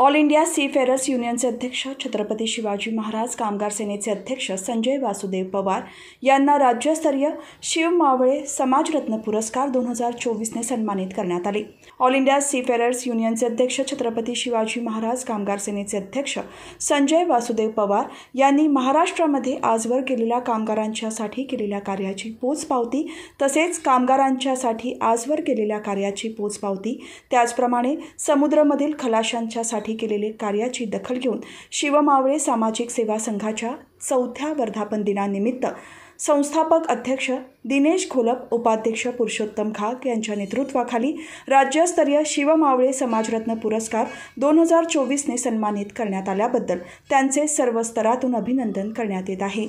all India Ferrers युनियनचे अध्यक्ष छत्रपती शिवाजी महाराज कामगार सेनेचे अध्यक्ष संजय वासुदेव पवार यांना राज्यस्तरीय शिव मावळे समाजरत्न पुरस्कार दोन हजार चोवीसने सन्मानित करण्यात आले ऑल इंडिया फेरर्स युनियनचे अध्यक्ष छत्रपती शिवाजी महाराज कामगार सेनेचे अध्यक्ष संजय वासुदेव पवार यांनी महाराष्ट्रामध्ये आजवर केलेल्या कामगारांच्यासाठी केलेल्या कार्याची पोचपावती तसेच कामगारांच्यासाठी आजवर केलेल्या कार्याची पोचपावती त्याचप्रमाणे समुद्रमधील खलाशांच्यासाठी केलेल्या केलेले कार्याची दखल घेऊन शिवमावळे सामाजिक सेवा संघाच्या चौथ्या वर्धापन दिनानिमित्त संस्थापक अध्यक्ष दिनेश खोलप उपाध्यक्ष पुरुषोत्तम खाक यांच्या नेतृत्वाखाली राज्यस्तरीय शिवमावळे समाजरत्न पुरस्कार दोन हजार चोवीसने सन्मानित करण्यात आल्याबद्दल त्यांचे सर्व स्तरातून अभिनंदन करण्यात येत आहे